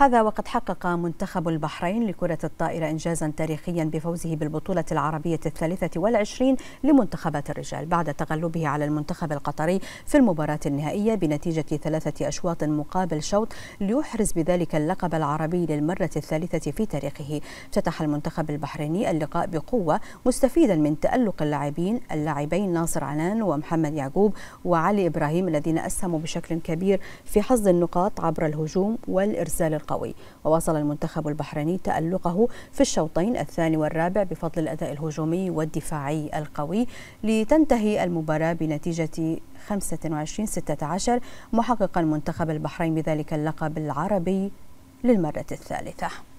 هذا وقد حقق منتخب البحرين لكرة الطائرة إنجازا تاريخيا بفوزه بالبطولة العربية الثالثة والعشرين لمنتخبات الرجال بعد تغلبه على المنتخب القطري في المباراة النهائية بنتيجة ثلاثة أشواط مقابل شوط ليحرز بذلك اللقب العربي للمرة الثالثة في تاريخه افتتح المنتخب البحريني اللقاء بقوة مستفيدا من تألق اللاعبين اللاعبين ناصر عنان ومحمد يعقوب وعلي إبراهيم الذين أسهموا بشكل كبير في حصد النقاط عبر الهجوم والإرسال القوي قوي وواصل المنتخب البحريني تألقه في الشوطين الثاني والرابع بفضل الأداء الهجومي والدفاعي القوي لتنتهي المباراة بنتيجة 25-16 محققا منتخب البحرين بذلك اللقب العربي للمرة الثالثة